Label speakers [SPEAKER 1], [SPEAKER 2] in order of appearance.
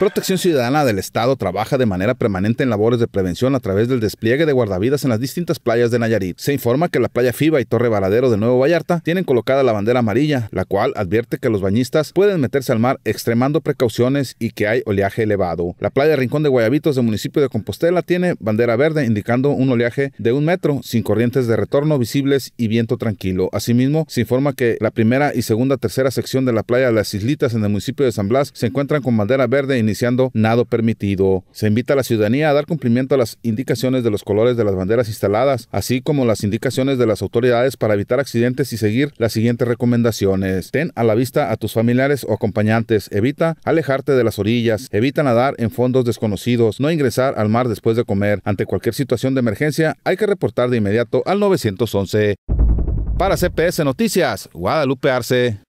[SPEAKER 1] Protección Ciudadana del Estado trabaja de manera permanente en labores de prevención a través del despliegue de guardavidas en las distintas playas de Nayarit. Se informa que la playa FIBA y Torre Varadero de Nuevo Vallarta tienen colocada la bandera amarilla, la cual advierte que los bañistas pueden meterse al mar extremando precauciones y que hay oleaje elevado. La playa Rincón de Guayabitos del municipio de Compostela tiene bandera verde indicando un oleaje de un metro, sin corrientes de retorno visibles y viento tranquilo. Asimismo, se informa que la primera y segunda tercera sección de la playa Las Islitas en el municipio de San Blas se encuentran con bandera verde iniciando nado permitido. Se invita a la ciudadanía a dar cumplimiento a las indicaciones de los colores de las banderas instaladas, así como las indicaciones de las autoridades para evitar accidentes y seguir las siguientes recomendaciones. Ten a la vista a tus familiares o acompañantes, evita alejarte de las orillas, evita nadar en fondos desconocidos, no ingresar al mar después de comer. Ante cualquier situación de emergencia, hay que reportar de inmediato al 911. Para CPS Noticias, Guadalupe Arce.